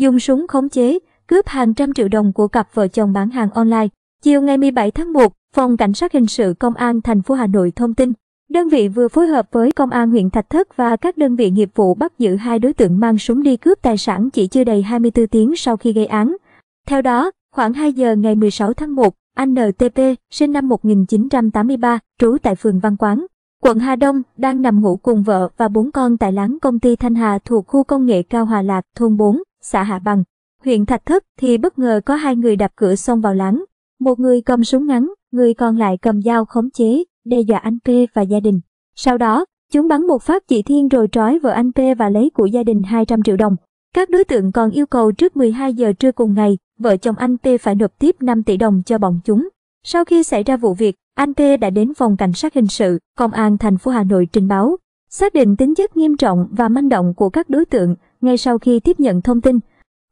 dùng súng khống chế, cướp hàng trăm triệu đồng của cặp vợ chồng bán hàng online. Chiều ngày 17 tháng 1, Phòng Cảnh sát Hình sự Công an thành phố Hà Nội thông tin, đơn vị vừa phối hợp với Công an huyện Thạch Thất và các đơn vị nghiệp vụ bắt giữ hai đối tượng mang súng đi cướp tài sản chỉ chưa đầy 24 tiếng sau khi gây án. Theo đó, khoảng 2 giờ ngày 16 tháng 1, anh NTP, sinh năm 1983, trú tại phường Văn Quán, quận Hà Đông, đang nằm ngủ cùng vợ và bốn con tại láng công ty Thanh Hà thuộc khu công nghệ cao Hòa Lạc, thôn 4 xã Hạ Bằng, huyện Thạch Thất thì bất ngờ có hai người đập cửa xông vào láng. Một người cầm súng ngắn, người còn lại cầm dao khống chế, đe dọa anh P và gia đình. Sau đó, chúng bắn một phát chị Thiên rồi trói vợ anh P và lấy của gia đình 200 triệu đồng. Các đối tượng còn yêu cầu trước 12 giờ trưa cùng ngày, vợ chồng anh P phải nộp tiếp 5 tỷ đồng cho bọn chúng. Sau khi xảy ra vụ việc, anh P đã đến phòng cảnh sát hình sự, công an thành phố Hà Nội trình báo. Xác định tính chất nghiêm trọng và manh động của các đối tượng ngay sau khi tiếp nhận thông tin,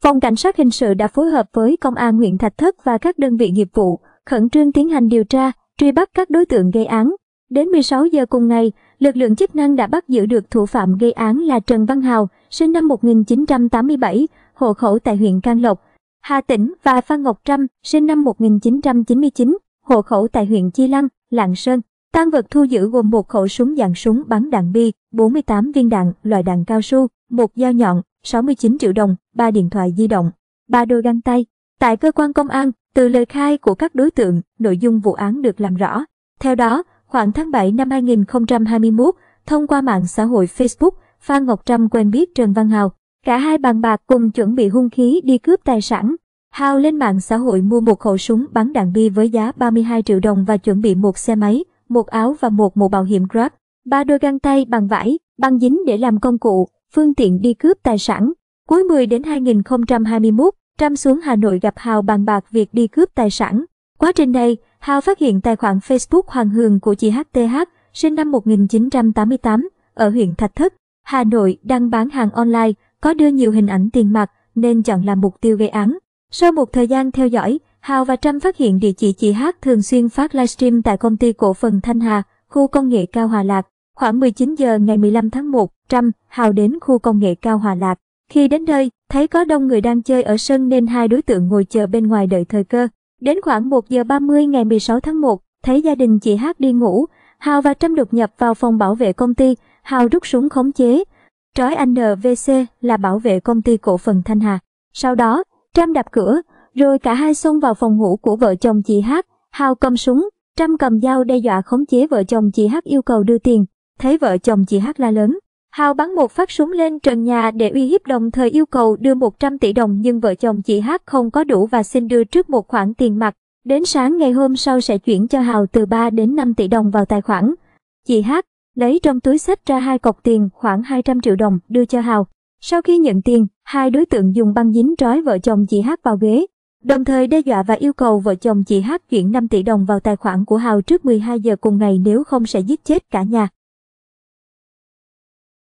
Phòng Cảnh sát Hình sự đã phối hợp với Công an huyện Thạch Thất và các đơn vị nghiệp vụ khẩn trương tiến hành điều tra, truy bắt các đối tượng gây án. Đến 16 giờ cùng ngày, lực lượng chức năng đã bắt giữ được thủ phạm gây án là Trần Văn Hào, sinh năm 1987, hộ khẩu tại huyện Can Lộc, Hà Tĩnh và Phan Ngọc Trâm, sinh năm 1999, hộ khẩu tại huyện Chi Lăng, Lạng Sơn. Tăng vật thu giữ gồm một khẩu súng dạng súng bắn đạn bi, 48 viên đạn, loại đạn cao su, một dao nhọn, 69 triệu đồng, 3 điện thoại di động, 3 đôi găng tay. Tại cơ quan công an, từ lời khai của các đối tượng, nội dung vụ án được làm rõ. Theo đó, khoảng tháng 7 năm 2021, thông qua mạng xã hội Facebook, Phan Ngọc Trâm quen biết Trần Văn Hào. Cả hai bàn bạc cùng chuẩn bị hung khí đi cướp tài sản. Hào lên mạng xã hội mua một khẩu súng bắn đạn bi với giá 32 triệu đồng và chuẩn bị một xe máy, một áo và một mũ bảo hiểm Grab, ba đôi găng tay bằng vải, băng dính để làm công cụ, phương tiện đi cướp tài sản. Cuối 10 đến 2021, Trump xuống Hà Nội gặp Hào bàn bạc việc đi cướp tài sản. Quá trình này, Hào phát hiện tài khoản Facebook Hoàng Hường của chị HTH, sinh năm 1988, ở huyện Thạch Thất, Hà Nội đang bán hàng online, có đưa nhiều hình ảnh tiền mặt nên chọn làm mục tiêu gây án. Sau một thời gian theo dõi, Hào và Trâm phát hiện địa chỉ chị Hát thường xuyên phát livestream tại công ty cổ phần Thanh Hà, khu công nghệ cao Hòa Lạc. Khoảng 19 giờ ngày 15 tháng 1, Trâm, Hào đến khu công nghệ cao Hòa Lạc. Khi đến nơi, thấy có đông người đang chơi ở sân nên hai đối tượng ngồi chờ bên ngoài đợi thời cơ. Đến khoảng 1 giờ 30 ngày 16 tháng 1, thấy gia đình chị Hát đi ngủ, Hào và Trâm đột nhập vào phòng bảo vệ công ty, Hào rút súng khống chế, trói anh NVC là bảo vệ công ty cổ phần Thanh Hà. Sau đó, Trâm đạp cửa, rồi cả hai xông vào phòng ngủ của vợ chồng chị Hát, Hào cầm súng, Trâm cầm dao đe dọa khống chế vợ chồng chị Hát yêu cầu đưa tiền. Thấy vợ chồng chị Hát la lớn, Hào bắn một phát súng lên trần nhà để uy hiếp đồng thời yêu cầu đưa 100 tỷ đồng nhưng vợ chồng chị Hát không có đủ và xin đưa trước một khoản tiền mặt. Đến sáng ngày hôm sau sẽ chuyển cho Hào từ 3 đến 5 tỷ đồng vào tài khoản. Chị Hát lấy trong túi sách ra hai cọc tiền khoảng 200 triệu đồng đưa cho Hào. Sau khi nhận tiền, hai đối tượng dùng băng dính trói vợ chồng chị Hát vào ghế, đồng thời đe dọa và yêu cầu vợ chồng chị Hát chuyển 5 tỷ đồng vào tài khoản của Hào trước 12 giờ cùng ngày nếu không sẽ giết chết cả nhà.